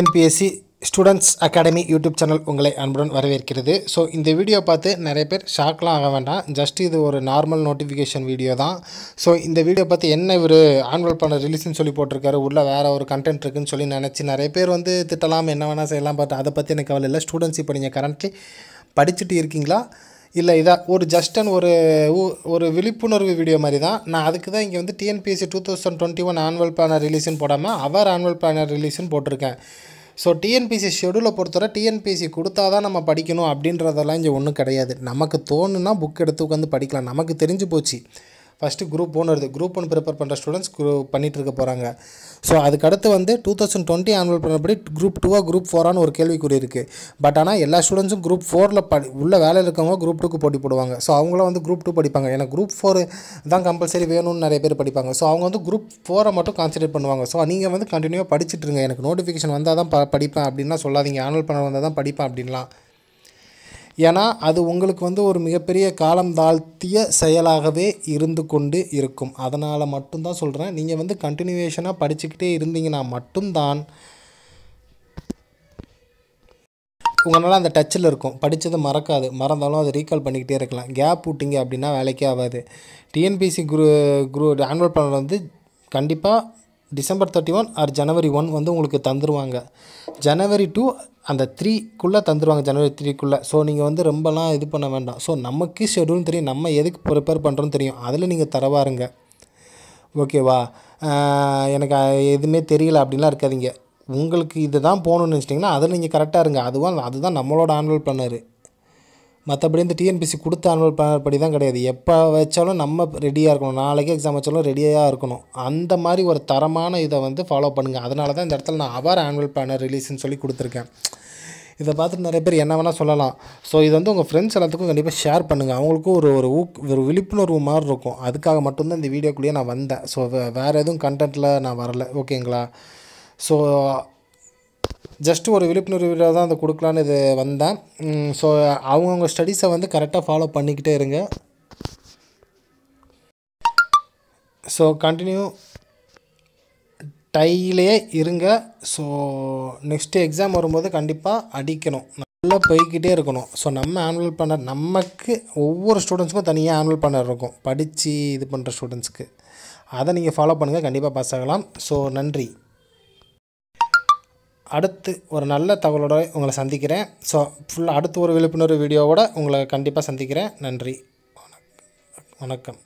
NPSC students academy YouTube channel உங்களை அன்புடன் வரவேற்கிறது ஸோ இந்த வீடியோ பார்த்து நிறைய பேர் ஷாக்லாம் ஆக வேண்டாம் ஜஸ்ட் இது ஒரு நார்மல் நோட்டிஃபிகேஷன் வீடியோ தான் ஸோ இந்த வீடியோ பார்த்து என்ன ஒரு ஆன்வல் பண்ண ரிலீஸ்னு சொல்லி போட்டிருக்காரு உள்ளே வேறு ஒரு கண்டென்ட் இருக்குன்னு சொல்லி நினச்சி நிறைய பேர் வந்து திட்டலாம் என்ன வேணால் செய்யலாம் பட் அதை பற்றி எனக்கு கவலை இல்லை ஸ்டூடெண்ட்ஸ் இப்போ நீங்கள் கரண்ட்லி படிச்சுட்டு இருக்கீங்களா இல்லை இதாக ஒரு ஜஸ்ட் அண்ட் ஒரு ஒரு விழிப்புணர்வு வீடியோ மாதிரி தான் நான் அதுக்கு தான் இங்கே வந்து TNPSC two thousand twenty one annual planner ரிலீஸ்னு போடாமல் அவர் ஆனுவல் பிளானர் ரிலீஸ்னு போட்டிருக்கேன் ஸோ டிஎன்பிசி ஷெடியூலை பொறுத்தவரை டிஎன்பிசி கொடுத்தா தான் நம்ம படிக்கணும் அப்படின்றதெல்லாம் இங்கே ஒன்றும் கிடையாது நமக்கு தோணுன்னா புக் எடுத்து உட்காந்து படிக்கலாம் நமக்கு தெரிஞ்சு போச்சு ஃபஸ்ட்டு குரூப் ஒன்று வருது குரூப் ஒன் ப்ரிப்பேர் பண்ணுற ஸ்டூடெண்ட்ஸ் குரூப் பண்ணிகிட்டு இருக்க போகிறாங்க ஸோ அதுக்கடுத்து வந்து டூ தௌசண்ட் டுவெண்ட்டி ஆன்வல் பண்ணபடி குரூப் டூவாக குரூப் ஃபோரானு ஒரு கேள்விக்குறி இருக்குது பட் ஆனால் எல்லா ஸ்டூடெண்ட்ஸும் குரூப் ஃபோரில் படி உள்ள வேலையில் இருக்கவங்க குரூப் டூக்கு போட்டி போடுவாங்க ஸோ அவங்களாம் வந்து குரூப் டூ படிப்பாங்க ஏன்னா குரூப் ஃபோர் தான் கம்பல்சரி வேணும்னு நிறைய பேர் படிப்பாங்க ஸோ அவங்க வந்து குரூப் ஃபோரை மட்டும் கான்சன்ட்ரேட் பண்ணுவாங்க ஸோ நீங்கள் வந்து கண்டினியூவாக படிச்சுட்டு இருங்க எனக்கு நோட்டிஃபிகேஷன் வந்தால் தான் ப படிப்பேன் அப்படின்லாம் சொல்லாதீங்க ஆன்வல் பண்ண வந்தால் தான் படிப்பேன் அப்படின்லாம் ஏன்னா அது உங்களுக்கு வந்து ஒரு மிகப்பெரிய காலம் தாழ்த்திய செயலாகவே இருந்து கொண்டு இருக்கும் அதனால் மட்டும்தான் சொல்கிறேன் நீங்கள் வந்து கண்டினியூவேஷனாக படிச்சுக்கிட்டே இருந்தீங்கன்னா மட்டும்தான் உங்களால் அந்த டச்சில் இருக்கும் படித்தது மறக்காது மறந்தாலும் அதை ரீகால் பண்ணிக்கிட்டே இருக்கலாம் கேப் விட்டிங்க அப்படின்னா வேலைக்கே ஆகாது TNPSC group group annual plan வந்து கண்டிப்பாக December thirty one or January one வந்து உங்களுக்கு தந்துடுவாங்க ஜனவரி டூ அந்த த்ரீக்குள்ளே தந்துடுவாங்க ஜனவரி த்ரீக்குள்ளே ஸோ நீங்கள் வந்து ரொம்பலாம் இது பண்ண வேண்டாம் ஸோ நமக்கு ஷெடியூல் தெரியும் நம்ம எதுக்கு ப்ரிப்பேர் பண்ணுறோன்னு தெரியும் அதில் நீங்கள் தரவாருங்க ஓகேவா எனக்கு எதுவுமே தெரியல அப்படின்லாம் இருக்காதிங்க உங்களுக்கு இது தான் போகணுன்னு நினச்சிட்டிங்கன்னா அதில் நீங்கள் கரெக்டாக இருங்க அதுவும் அதுதான் நம்மளோட ஆன்வல் பண்ணார் மற்றபடி இந்த டிஎன்பிசி கொடுத்த ஆனுவல் பிளான் படி தான் கிடையாது எப்போ வச்சாலும் நம்ம ரெடியாக இருக்கணும் நாளைக்கு எக்ஸாம் வச்சாலும் ரெடியாக இருக்கணும் அந்த மாதிரி ஒரு தரமான இதை வந்து ஃபாலோ பண்ணுங்கள் அதனால தான் இந்த இடத்துல நான் அவர் ஆனுவல் பிளானர் ரிலீஸ்ன்னு சொல்லி கொடுத்துருக்கேன் இதை பார்த்துட்டு நிறைய பேர் என்ன வேணால் சொல்லலாம் ஸோ இது வந்து உங்கள் ஃப்ரெண்ட்ஸ் எல்லாத்துக்கும் கண்டிப்பாக ஷேர் பண்ணுங்கள் அவங்களுக்கும் ஒரு ஒரு ஊக் ஒரு விழிப்புணர்வு மாதிரி இருக்கும் அதுக்காக மட்டும்தான் இந்த வீடியோக்குள்ளேயே நான் வந்தேன் ஸோ வேறு எதுவும் கண்டென்ட்டில் நான் வரல ஓகேங்களா ஸோ ஜஸ்ட் ஒரு விழிப்புணர்வு வீடியோ தான் அதை கொடுக்கலான்னு இது வந்தேன் ஸோ அவங்கவுங்க ஸ்டடீஸை வந்து கரெக்டாக ஃபாலோ பண்ணிக்கிட்டே இருங்க ஸோ கண்டினியூ டையிலே இருங்க ஸோ நெக்ஸ்ட்டு எக்ஸாம் வரும்போது கண்டிப்பாக அடிக்கணும் நல்லா போய்கிட்டே இருக்கணும் ஸோ நம்ம ஆனுவல் பண்ண நமக்கு ஒவ்வொரு ஸ்டூடெண்ட்ஸுக்கும் தனியாக ஆனுவல் பண்ண இருக்கும் படித்து இது பண்ணுற ஸ்டூடெண்ட்ஸ்க்கு அதை நீங்கள் ஃபாலோ பண்ணுங்கள் கண்டிப்பாக பாஸ் ஆகலாம் ஸோ நன்றி அடுத்து ஒரு நல்ல தகவலோட உங்களை சந்திக்கிறேன் ஸோ ஃபுல்லாக அடுத்து ஒரு விழிப்புணர்வு வீடியோவோட உங்களை கண்டிப்பாக சந்திக்கிறேன் நன்றி வணக்கம்